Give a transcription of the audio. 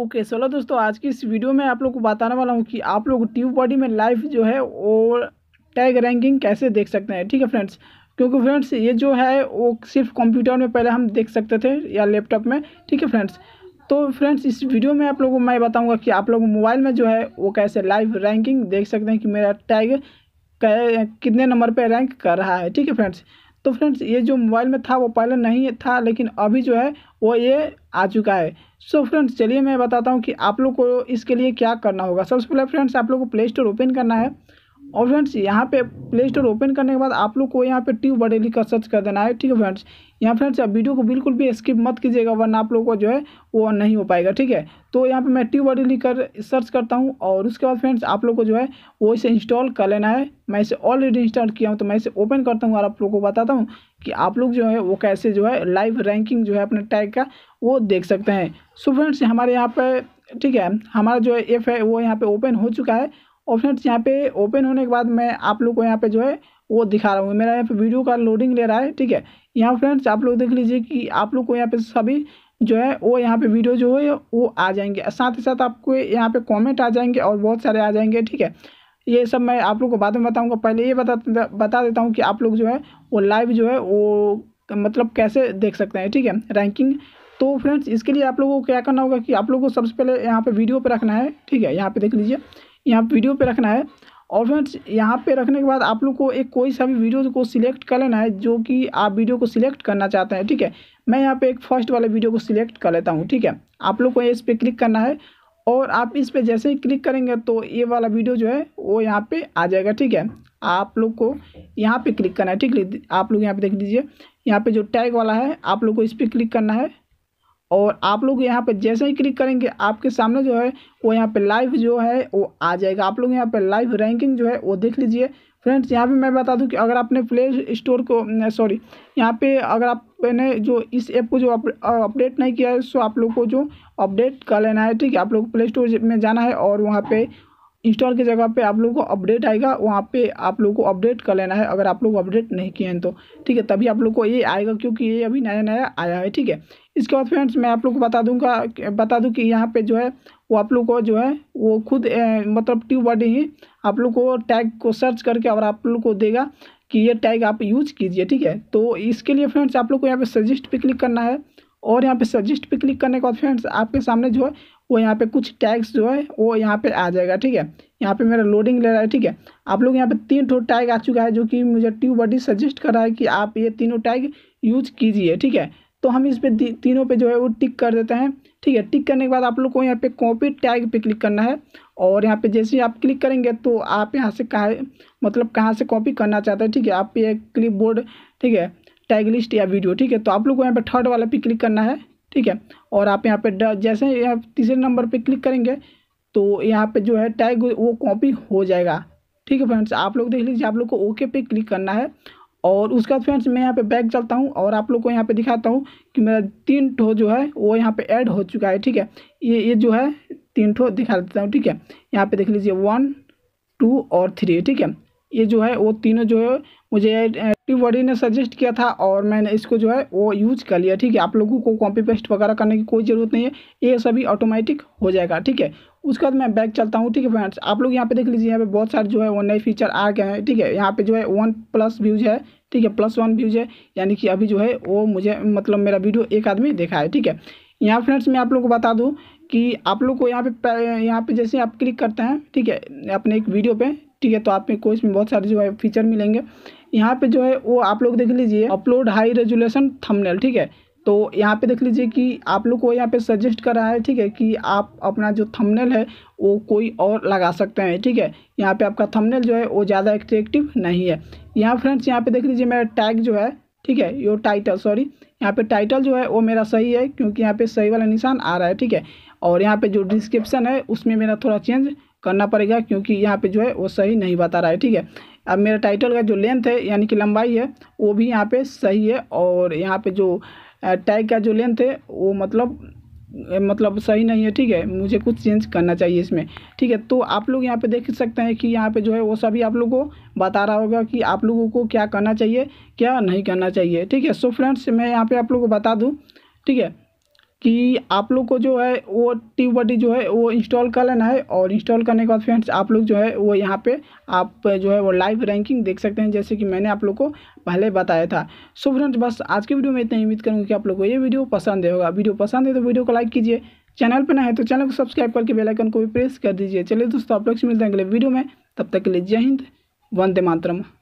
okay okay, चलो दोस्तों आज की इस वीडियो में आप लोग को बताने वाला हूँ कि आप लोग ट्यूब बॉडी में लाइव जो है वो टैग रैंकिंग कैसे देख सकते हैं ठीक है फ्रेंड्स क्योंकि फ्रेंड्स ये जो है वो सिर्फ कंप्यूटर में पहले हम देख सकते थे या लैपटॉप में ठीक है फ्रेंड्स तो फ्रेंड्स इस वीडियो में आप लोगों को मैं बताऊँगा कि आप लोग मोबाइल में जो है वो कैसे लाइव रैंकिंग देख सकते हैं कि मेरा टैग कितने नंबर पर रैंक कर रहा है ठीक है फ्रेंड्स तो फ्रेंड्स ये जो मोबाइल में था वो पहले नहीं था लेकिन अभी जो है वो ये आ चुका है सो फ्रेंड्स चलिए मैं बताता हूँ कि आप लोग को इसके लिए क्या करना होगा सबसे पहले फ्रेंड्स आप लोग को प्ले स्टोर ओपन करना है और फ्रेंड्स यहाँ पे प्ले स्टोर ओपन करने के बाद आप लोग को यहाँ पे ट्यूब बरेली का सर्च कर देना है ठीक है फ्रेंड्स यहाँ फ्रेंड्स आप वीडियो को बिल्कुल भी स्किप मत कीजिएगा वरना आप लोग को जो है वो नहीं हो पाएगा ठीक है तो यहाँ पे मैं ट्यूब बरेली कर सर्च करता हूँ और उसके बाद फ्रेंड्स आप लोग को जो है वो इसे इंस्टॉल कर लेना है मैं इसे ऑलरेडी इंस्टॉल किया हूँ तो मैं इसे ओपन करता हूँ और आप लोग को बताता हूँ कि आप लोग जो है वो कैसे जो है लाइव रैंकिंग जो है अपने टैग का वो देख सकते हैं सो फ्रेंड्स हमारे यहाँ पर ठीक है हमारा जो है एफ है वो यहाँ पे ओपन हो चुका है ऑप्शन यहाँ पे ओपन होने के बाद मैं आप लोग को यहाँ पे जो है वो दिखा रहा हूँ मेरा यहाँ पे वीडियो का लोडिंग ले रहा है ठीक है यहाँ फ्रेंड्स आप लोग देख लीजिए कि आप लोग को यहाँ पे सभी जो है वो यहाँ पे वीडियो जो है वो आ जाएंगे साथ ही साथ आपको यहाँ पे कमेंट आ जाएंगे और बहुत सारे आ जाएंगे ठीक है ये सब मैं आप लोग को बाद में बताऊँगा पहले ये बता बता देता हूँ कि आप लोग जो है वो लाइव जो है वो मतलब कैसे देख सकते हैं ठीक है रैंकिंग तो फ्रेंड्स इसके लिए आप लोगों को क्या करना होगा कि आप लोग को सबसे पहले यहाँ पर वीडियो पर रखना है ठीक है यहाँ पे देख लीजिए यहाँ वीडियो पे रखना है और फ्रेंड्स यहाँ पे रखने के बाद आप लोग को एक कोई सा भी वीडियो को सिलेक्ट कर लेना है जो कि आप वीडियो को सिलेक्ट करना चाहते हैं ठीक है मैं यहाँ पे एक फर्स्ट वाले वीडियो को सिलेक्ट कर लेता हूँ ठीक है आप लोग को इस पर क्लिक करना है और आप इस पर जैसे ही क्लिक करेंगे तो ये वाला वीडियो जो है वो यहाँ पर आ जाएगा ठीक है आप लोग को यहाँ पर क्लिक करना है ठीक आप लोग यहाँ पर देख लीजिए यहाँ पर जो टैग वाला है आप लोग को इस पर क्लिक करना है और आप लोग यहाँ पे जैसे ही क्लिक करेंगे आपके सामने जो है वो यहाँ पे लाइव जो है वो आ जाएगा आप लोग यहाँ पे लाइव रैंकिंग जो है वो देख लीजिए फ्रेंड्स यहाँ पे मैं बता दूँ कि अगर आपने प्ले स्टोर को सॉरी यहाँ पे अगर आपने जो इस ऐप को जो अपडेट नहीं किया है सो आप लोग को जो अपडेट कर लेना है ठीक है आप लोग प्ले स्टोर में जाना है और वहाँ पे इंस्टॉल की जगह पे आप लोगों को अपडेट आएगा वहाँ पे आप लोगों को अपडेट कर लेना है अगर आप लोग अपडेट नहीं किए हैं तो ठीक है तभी आप लोग को ये आएगा क्योंकि ये अभी नया नया आया है ठीक है इसके बाद फ्रेंड्स मैं आप लोग को बता दूंगा बता दूं कि यहाँ पे जो है वो आप लोग को जो है वो खुद ए, मतलब ट्यूब बॉडी ही आप लोग को टैग को सर्च करके और आप लोग को देगा कि ये टैग आप यूज कीजिए ठीक है तो इसके लिए फ्रेंड्स आप लोग को यहाँ पे सजेस्ट पे क्लिक करना है और यहाँ पे सजेस्ट पे क्लिक करने के बाद फ्रेंड्स आपके सामने जो है वो यहाँ पे कुछ टैग्स जो है वो यहाँ पे आ जाएगा ठीक है यहाँ पे मेरा लोडिंग ले रहा है ठीक है आप लोग यहाँ पे तीन ठो टैग आ चुका है जो कि मुझे ट्यूब बॉडी सजेस्ट कर रहा है कि आप ये तीनों टैग यूज कीजिए ठीक है तो हम इस पर तीनों पे जो है वो टिक कर देते हैं ठीक है टिक करने के बाद आप लोग को यहाँ पे कॉपी टैग पे क्लिक करना है और यहाँ पे जैसे ही आप क्लिक करेंगे तो आप यहाँ से कहाँ मतलब कहाँ से कॉपी करना चाहते हैं ठीक है आप ये क्लिप बोर्ड ठीक है टैग लिस्ट या वीडियो ठीक है तो आप लोग को यहाँ पर थर्ड वाला पे क्लिक करना है ठीक है और आप यहाँ पे जैसे यहाँ तीसरे नंबर पर क्लिक करेंगे तो यहाँ पे जो है टैग वो कॉपी हो जाएगा ठीक है फ्रेंड्स आप लोग देख लीजिए आप लोग को ओके पे क्लिक करना है और उसके बाद फ्रेंड्स मैं यहाँ पे बैक चलता हूँ और आप लोग को यहाँ पे दिखाता हूँ कि मेरा तीन ठो जो है वो यहाँ पे ऐड हो चुका है ठीक है ये ये जो है तीन ठो दिखा देता हूँ ठीक है यहाँ पे देख लीजिए वन टू और थ्री ठीक है ये जो है वो तीनों जो है मुझे एक्टिव बॉडी ने सजेस्ट किया था और मैंने इसको जो है वो यूज कर लिया ठीक है आप लोगों को कॉपी पेस्ट वगैरह करने की कोई ज़रूरत नहीं है ये सभी ऑटोमेटिक हो जाएगा ठीक है उसके बाद मैं बैक चलता हूँ ठीक है फ्रेंड्स आप लोग यहाँ पे देख लीजिए यहाँ पे बहुत सारे जो है वो नए फीचर आ गए हैं ठीक है यहाँ पे जो है वन प्लस व्यूज है ठीक है प्लस वन व्यूज़ है यानी कि अभी जो है वो मुझे मतलब मेरा वीडियो एक आदमी देखा है ठीक है यहाँ फ्रेंड्स मैं आप लोग को बता दूँ कि आप लोग को यहाँ पे यहाँ पे जैसे आप क्लिक करते हैं ठीक है अपने एक वीडियो पे ठीक है तो आप को इसमें बहुत सारे जो है फीचर मिलेंगे यहाँ पे जो है वो आप लोग देख लीजिए अपलोड हाई रेजुलेशन थंबनेल ठीक है तो यहाँ पे देख लीजिए कि आप लोग को यहाँ पे सजेस्ट कर रहा है ठीक है कि आप अपना जो थंबनेल है वो कोई और लगा सकते हैं ठीक है यहाँ पे आपका थंबनेल जो है वो ज़्यादा एट्रेक्टिव नहीं है यहाँ फ्रेंड्स यहाँ पे देख लीजिए मेरा टैग जो है ठीक है यो टाइटल सॉरी यहाँ पे टाइटल जो है वो मेरा सही है क्योंकि यहाँ पर सही वाला निशान आ रहा है ठीक है और यहाँ पर जो डिस्क्रिप्शन है उसमें मेरा थोड़ा चेंज करना पड़ेगा क्योंकि यहाँ पर जो है वो सही नहीं बता रहा है ठीक है अब मेरा टाइटल का जो लेंथ है यानी कि लंबाई है वो भी यहाँ पर सही है और यहाँ पर जो टैग का जो लेंथ है वो मतलब मतलब सही नहीं है ठीक है मुझे कुछ चेंज करना चाहिए इसमें ठीक है तो आप लोग यहाँ पे देख सकते हैं कि यहाँ पे जो है वो सभी आप लोगों को बता रहा होगा कि आप लोगों को क्या करना चाहिए क्या नहीं करना चाहिए ठीक है सो फ्रेंड्स मैं यहाँ पे आप लोगों को बता दूँ ठीक है कि आप लोग को जो है वो ट्यूब बडी जो है वो इंस्टॉल कर लेना है और इंस्टॉल करने के बाद फ्रेंड्स आप लोग जो है वो यहाँ पे आप जो है वो लाइव रैंकिंग देख सकते हैं जैसे कि मैंने आप लोग को पहले बताया था सो फ्रेंड्स बस आज की वीडियो में इतना उम्मीद करूँगी कि आप लोग को ये वीडियो पसंद होगा वीडियो पसंद है तो वीडियो को लाइक कीजिए चैनल पर ना है तो चैनल को सब्सक्राइब करके बेलाइकन को भी प्रेस कर दीजिए चलिए दोस्तों आप लोग से मिलते हैं अगले वीडियो में तब तक के लिए जय हिंद वंदे मातरम